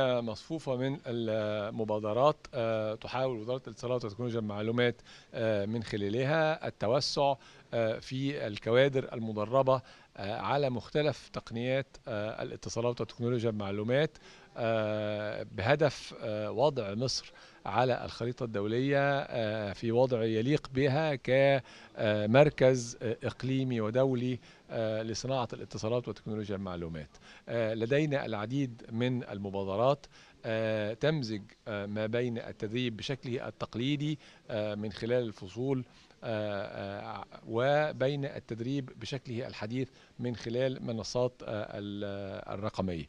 مصفوفة من المبادرات آه، تحاول وزارة الاتصالات وتكنولوجيا المعلومات آه، من خلالها التوسع آه، في الكوادر المدربة آه، على مختلف تقنيات آه، الاتصالات وتكنولوجيا المعلومات بهدف وضع مصر على الخريطة الدولية في وضع يليق بها كمركز إقليمي ودولي لصناعة الاتصالات وتكنولوجيا المعلومات لدينا العديد من المبادرات تمزج ما بين التدريب بشكله التقليدي من خلال الفصول وبين التدريب بشكله الحديث من خلال منصات آه، آه، الرقمية